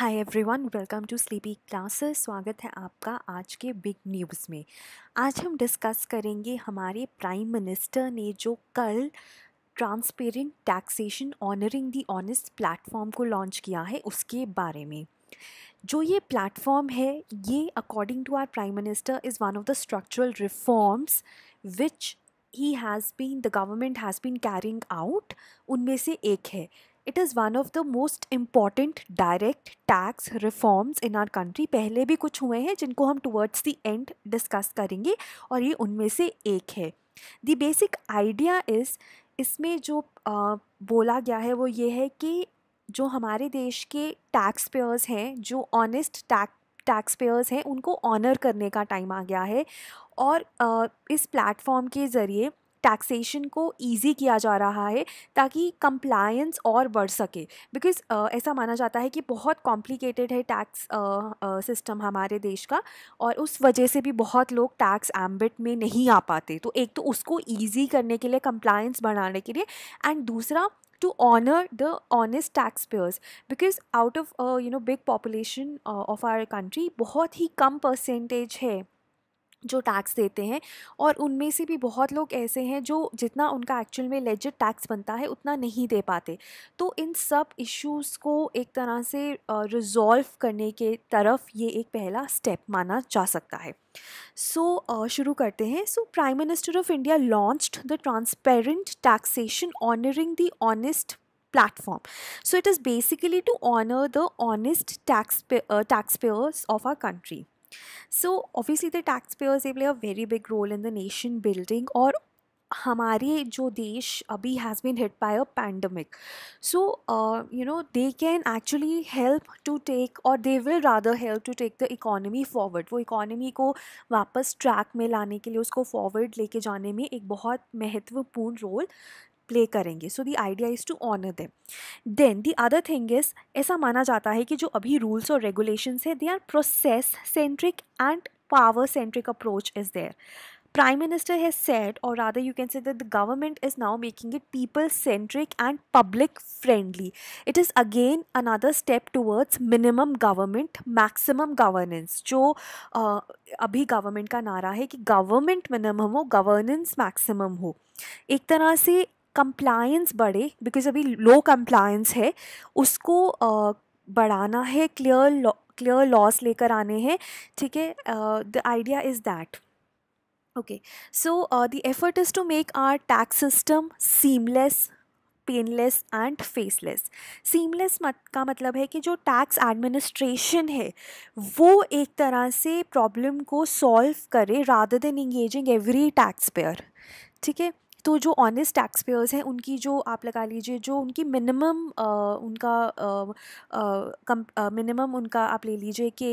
Hi everyone welcome to Sleepy Classes स्वागत है आपका आज के बिग न्यूज़ में आज हम डिस्कस करेंगे हमारे प्राइम मिनिस्टर ने जो कल transparent taxation honouring the honest platform को लॉन्च किया है उसके बारे में जो ये प्लेटफॉर्म है ये according to our prime minister is one of the structural reforms which he has been the government has been carrying out उनमें से एक है it is one of the most important direct tax reforms in our country पहले भी कुछ हुए हैं जिनको हम टूवर्ड्स दी एंड डिस्कस करेंगे और ये उनमें से एक है दी बेसिक आइडिया इज़ इसमें जो आ, बोला गया है वो ये है कि जो हमारे देश के टैक्स पेयर्स हैं जो ऑनेस्ट टैक्स टैक्स पेयर्स हैं उनको ऑनर करने का टाइम आ गया है और इस प्लेटफॉर्म के ज़रिए टैक्सेशन को ईजी किया जा रहा है ताकि कंप्लायंस और बढ़ सके बिकॉज uh, ऐसा माना जाता है कि बहुत कॉम्प्लिकेटेड है टैक्स सिस्टम uh, uh, हमारे देश का और उस वजह से भी बहुत लोग टैक्स एम्बिट में नहीं आ पाते तो एक तो उसको ईजी करने के लिए कंप्लायंस बढ़ाने के लिए एंड दूसरा to honor the honest taxpayers because out of uh, you know big population uh, of our country बहुत ही कम percentage है जो टैक्स देते हैं और उनमें से भी बहुत लोग ऐसे हैं जो जितना उनका एक्चुअल में लेजिट टैक्स बनता है उतना नहीं दे पाते तो इन सब इश्यूज़ को एक तरह से रिजॉल्व करने के तरफ ये एक पहला स्टेप माना जा सकता है सो so, शुरू करते हैं so prime minister of India launched the transparent taxation honouring the honest platform. So it is basically to honor the honest tax uh, taxpayers of our country. Obviously the tax payers a play a very big role in the nation building और हमारे जो देश अभी has been hit by a pandemic so you know they can actually help to take और they will rather help to take the economy forward वो economy को वापस track में लाने के लिए उसको फॉरवर्ड लेके जाने में एक बहुत महत्वपूर्ण रोल प्ले करेंगे so the idea is to honour them then the other thing is ऐसा माना जाता है कि जो अभी रूल्स और रेगुलेशन है they are process centric and power centric approach is there prime minister has said और rather you can say that the government is now making it people centric and public friendly it is again another step towards minimum government maximum governance जो uh, अभी government का नारा है कि government minimum हो governance maximum हो एक तरह से कंप्लायंस बढ़े बिकॉज अभी लो कंप्लायंस है उसको बढ़ाना है क्लियर क्लियर लॉस लेकर आने हैं ठीक है the idea is that okay so the effort is to make our tax system seamless painless and faceless seamless मत का मतलब है कि जो टैक्स एडमिनिस्ट्रेशन है वो एक तरह से प्रॉब्लम को सॉल्व करे rather than engaging every tax payer ठीक है तो जो ऑनेस्ट टैक्स पेयर्स हैं उनकी जो आप लगा लीजिए जो उनकी मिनिमम उनका मिनिमम उनका आप ले लीजिए कि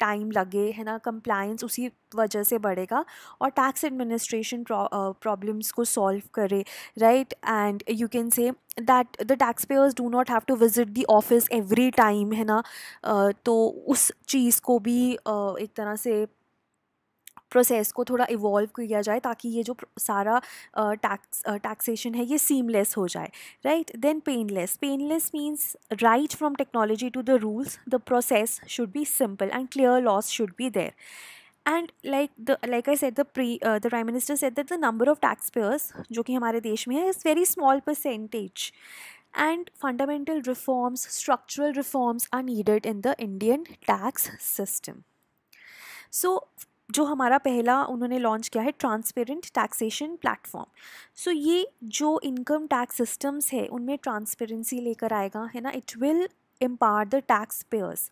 टाइम लगे है ना कंप्लायंस उसी वजह से बढ़ेगा और टैक्स एडमिनिस्ट्रेशन प्रॉब्लम्स को सॉल्व करे right and you can say that the tax payers do not have to visit the office every time है ना uh, तो उस चीज़ को भी uh, एक तरह से प्रोसेस को थोड़ा इवॉल्व किया जाए ताकि ये जो सारा टैक्स टैक्सेशन है ये सीमलेस हो जाए right then painless painless means right from technology to the rules the process should be simple and clear laws should be there and like the like I said the pre the prime minister said that the number of tax pairs जो कि हमारे देश में है is very small percentage and fundamental reforms structural reforms are needed in the Indian tax system so जो हमारा पहला उन्होंने लॉन्च किया है ट्रांसपेरेंट टैक्सेशन प्लेटफॉर्म सो ये जो इनकम टैक्स सिस्टम्स है उनमें ट्रांसपेरेंसी लेकर आएगा है ना it will empower the tax payers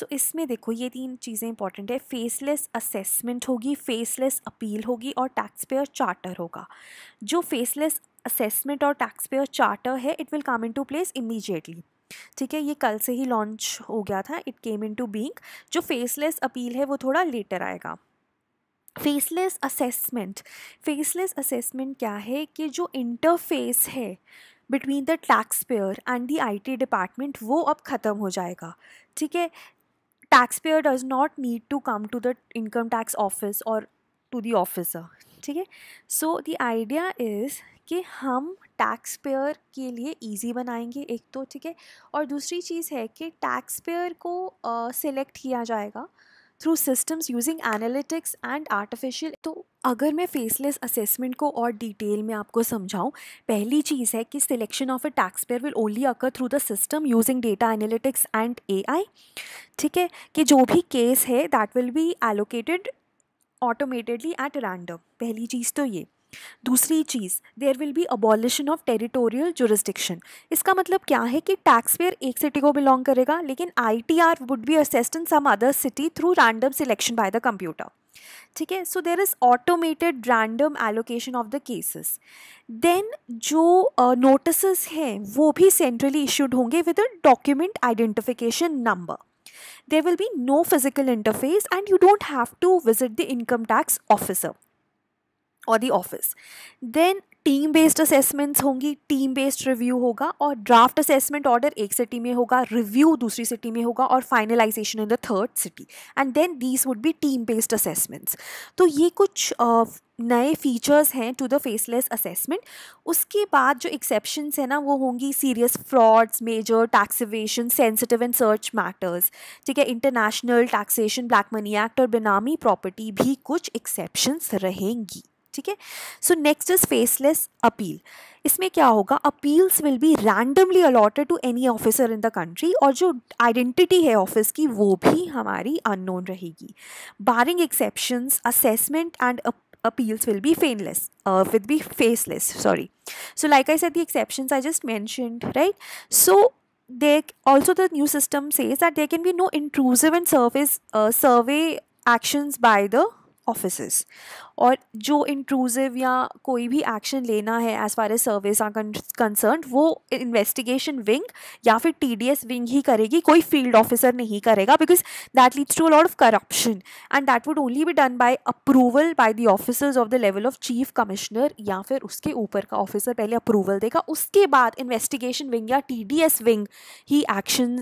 so इसमें देखो ये तीन चीज़ें इंपॉर्टेंट है फेसलेस असेसमेंट होगी फेसलेस अपील होगी और टैक्स पेयर चार्टर होगा जो फेसलेस असेसमेंट और टैक्स पेयर चार्टर है it will come into place immediately ठीक है ये कल से ही लॉन्च हो गया था it came into being जो फेसलेस अपील है वो थोड़ा लेटर आएगा फेसलेस असेसमेंट फेसलेस असेसमेंट क्या है कि जो इंटरफेस है between the tax payer and I IT department वो अब ख़त्म हो जाएगा ठीक है tax payer does not need to come to the income tax office और टू द ऑफिसर ठीक है सो द आइडिया इज़ कि हम टैक्स पेयर के लिए इजी बनाएंगे एक तो ठीक है और दूसरी चीज़ है कि टैक्स पेयर को सिलेक्ट uh, किया जाएगा uh, through systems using analytics and artificial तो अगर मैं फेसलेस असेसमेंट को और डिटेल में आपको समझाऊं पहली चीज़ है कि selection of a tax payer will only occur through the system using data analytics and I ठीक है कि जो भी केस है that will be allocated automatedly at random पहली चीज़ तो ये दूसरी चीज़ there will be abolition of territorial jurisdiction इसका मतलब क्या है कि टैक्स पेयर एक सिटी को बिलोंग करेगा लेकिन I T R would be assessed in some other city through random selection by the computer ठीक है so there is automated random allocation of the cases then जो नोटिस हैं वो भी सेंट्रली इशूड होंगे with a document identification number there will be no physical interface and you don't have to visit the income tax officer और the office then team based assessments होंगी team based review होगा और draft assessment order एक city में होगा review दूसरी city में होगा और finalisation in the third city and then these would be team based assessments तो ये कुछ uh, नए फीचर्स हैं टू द फेसलेस असेसमेंट उसके बाद जो एक्सेप्शंस हैं ना वो होंगी serious frauds major taxation sensitive and search matters ठीक है international taxation black money act और बेनामी प्रॉपर्टी भी कुछ एक्सेप्शंस रहेंगी ठीक है so next is faceless appeal इसमें क्या होगा appeals will be randomly allotted to any officer in the country और जो आइडेंटिटी है ऑफिस की वो भी हमारी अननोन रहेगी barring exceptions assessment and appeals will be faintless uh, will be faceless sorry so like i said the exceptions i just mentioned right so they also the new system says that there can be no intrusive and service uh, survey actions by the offices और जो इंट्रूजिव या कोई भी action लेना है as far as service are concern वो investigation wing या फिर टी डी एस विंग ही करेगी कोई फील्ड ऑफिसर नहीं करेगा because that leads to lot of corruption and that would only be done by approval by the officers of the level of chief commissioner या फिर उसके ऊपर का ऑफिसर पहले अप्रूवल देगा उसके बाद इन्वेस्टिगेशन विंग या टी डी एस विंग ही एक्शन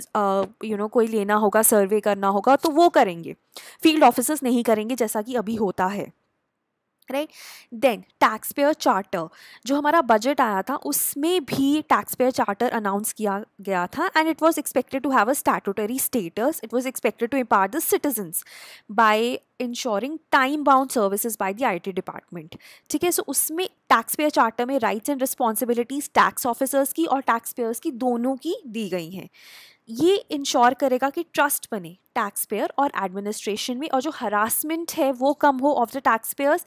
यू नो कोई लेना होगा सर्वे करना होगा तो वो करेंगे फील्ड ऑफिसर्स नहीं करेंगे जैसा कि अभी होता है right then tax payer charter जो हमारा बजट आया था उसमें भी टैक्स पेयर चार्टर अनाउंस किया गया था and it was expected to have a statutory status it was expected to impart the citizens by ensuring time bound services by the I T department ठीक है so उसमें tax payer charter में rights and responsibilities tax officers की और tax payers की दोनों की दी गई हैं ये इंश्योर करेगा कि ट्रस्ट बने टैक्स पेयर और एडमिनिस्ट्रेशन में और जो हरासमेंट है वो कम हो of the tax payers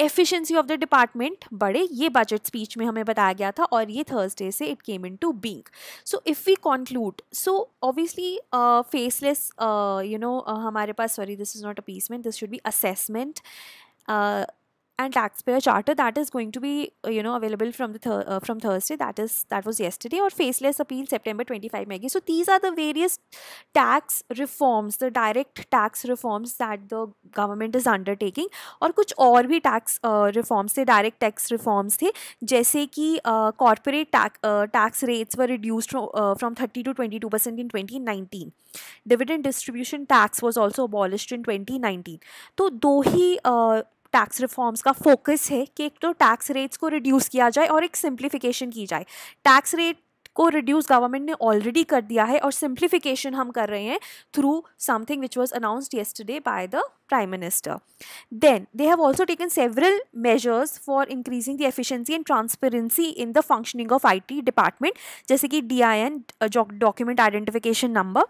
efficiency of the department बढ़े ये बजट स्पीच में हमें बताया गया था और ये थर्सडे से it came into being so if we conclude so obviously faceless you know हमारे पास sorry this is not appeasement this should be assessment and taxpayer charter that is going to be uh, you know available from the uh, from Thursday that is that was yesterday or faceless appeal September 25 Maggie so these are the various tax reforms the direct tax reforms that the government is undertaking Or, कुछ और भी tax uh, reforms the direct tax reforms थे जैसे कि uh, corporate tax uh, tax rates were reduced from, uh, from 30 to 22 percent in 2019 dividend distribution tax was also abolished in 2019 तो दो ही uh, tax reforms का focus है कि एक तो टैक्स रेट्स को रिड्यूस किया जाए और एक सिंप्लीफिकेशन की जाए टैक्स रेट को रिड्यूस गवर्नमेंट ने ऑलरेडी कर दिया है और सिंप्लीफिकेशन हम कर रहे हैं through something which was announced yesterday by the prime minister then they have also taken several measures for increasing the efficiency and transparency in the functioning of IT department जैसे कि D I N document identification number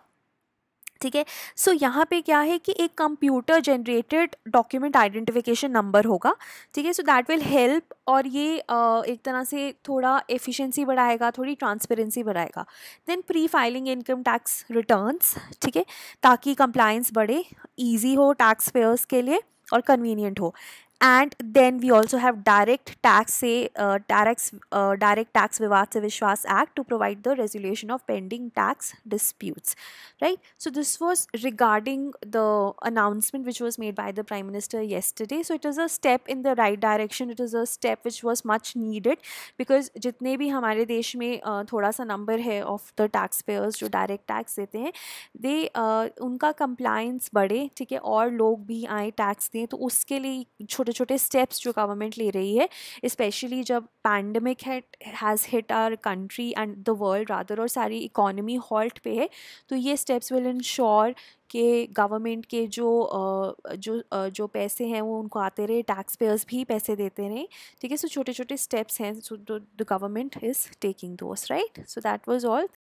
ठीक है so यहाँ पे क्या है कि एक computer generated document identification number होगा ठीक है सो दैट विल हेल्प और ये uh, एक तरह से थोड़ा एफिशिएंसी बढ़ाएगा थोड़ी ट्रांसपेरेंसी बढ़ाएगा then pre filing income tax returns ठीक है ताकि कंप्लायंस बढ़े ईजी हो टैक्स पेयर्स के लिए और कन्वीनियंट हो and then we also have direct tax से डायरेक्ट डायरेक्ट टैक्स विवाद से विश्वास act to provide the resolution of pending tax disputes right so this was regarding the announcement which was made by the prime minister yesterday so it is a step in the right direction it is a step which was much needed because जितने भी हमारे देश में uh, थोड़ा सा number है of the tax payers जो direct tax देते हैं दे uh, उनका कंप्लाइंस बढ़े ठीक है और लोग भी आए टैक्स दें हैं तो उसके लिए छोटे छोटे स्टेप्स जो गवर्नमेंट ले रही है स्पेशली जब pandemic has hit our country and the world rather और सारी इकोनमी हॉल्ट पे है तो ये स्टेप्स विल इंश्योर के गवर्नमेंट के जो जो जो पैसे हैं वो उनको आते रहे टैक्स पेयर्स भी पैसे देते रहे ठीक है सो छोटे छोटे स्टेप्स हैं so the government is taking those right so that was all